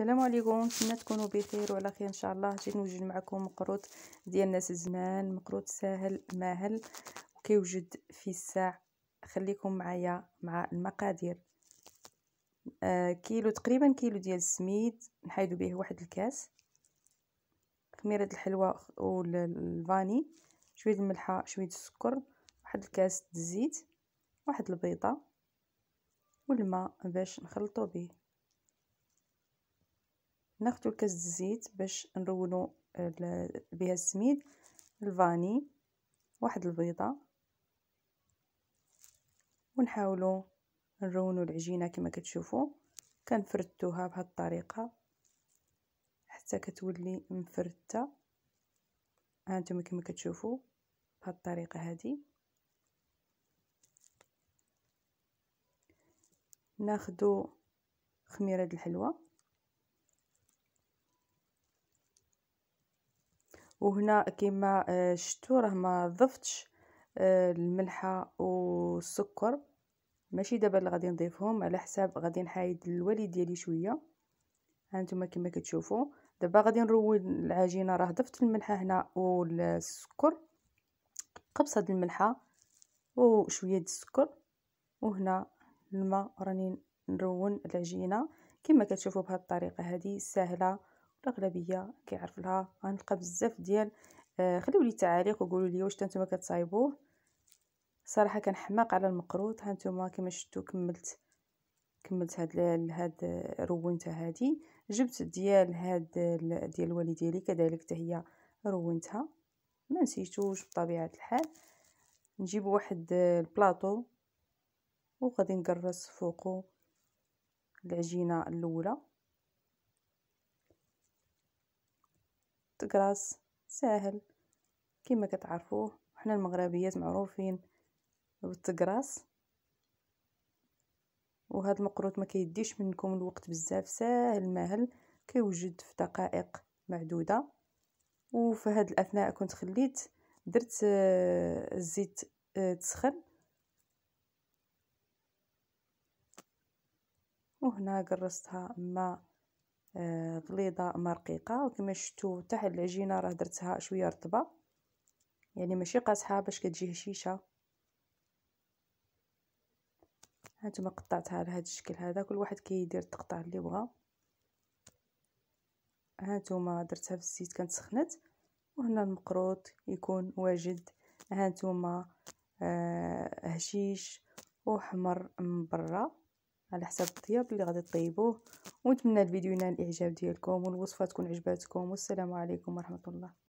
السلام عليكم نتمنى تكونوا بخير وعلى خير ان شاء الله جيت نوجد معكم مقروط ديال ناس زمان مقروط ساهل ماهل وكيوجد في الساع خليكم معايا مع المقادير آه كيلو تقريبا كيلو ديال السميد نحيدو به واحد الكاس خميره الحلوى والفاني شويه الملحه شويه السكر واحد الكاس الزيت واحد البيضه والماء باش نخلطو به ناخذ كاس الزيت باش نرونو بها السميد الفاني واحد البيضه ونحاولوا نرونو العجينه كما كتشوفوا كنفردوها بهذه الطريقه حتى كتولي مفرته هانتوما كما كتشوفوا بهذه الطريقه هذه ناخذ خميره الحلوه وهنا كما آه، شفتوا راه ما ضفتش آه، الملحه والسكر ماشي دابا اللي غادي نضيفهم على حساب غادي نحايد الوالد ديالي شويه هانتوما كما كتشوفوا دابا غادي نروي العجينه راه ضفت الملحه هنا والسكر قبصه د الملحه وشويه د السكر وهنا الماء راني نرون العجينه كما كتشوفوا بهذه الطريقه هذه سهله الاغلبيه كيعرف لها غنلقى بزاف ديال آه خليو لي تعاليق وقولوا لي واش نتوما كتصايبوه صراحه كان حماق على المقروط ها نتوما كما شفتوا كملت كملت هاد هاد رونتها هادي جبت ديال هاد ديال والديالي كذلك حتى هي رونتها ما نسيتوش بطبيعه الحال نجيب واحد البلاطو وغادي نقرص فوقو العجينه الاولى تقراص ساهل كما كتعرفوه وحنا المغربيات معروفين بالتقراص وهذا المقروط ما كيديش منكم الوقت بزاف ساهل ماهل كيوجد في دقائق معدوده وفي هاد الاثناء كنت خليت درت آه، الزيت آه، تسخن وهنا قرصتها مع آه، بليضه مرقيقه وكما شفتوا حتى هاد العجينه راه درتها شويه رطبه يعني ماشي قاصحه باش كتجي هشيشه هانتوما قطعتها على هذا الشكل هذا كل واحد كيدير التقطع اللي بغا هانتوما درتها في الزيت كانت سخنت وهنا المقروط يكون واجد هانتوما آه هشيش وحمر من برا على حسب الطياب اللي غادي تطيبوه ونتمنى الفيديو ينال الاعجاب ديالكم والوصفه تكون عجباتكم والسلام عليكم ورحمه الله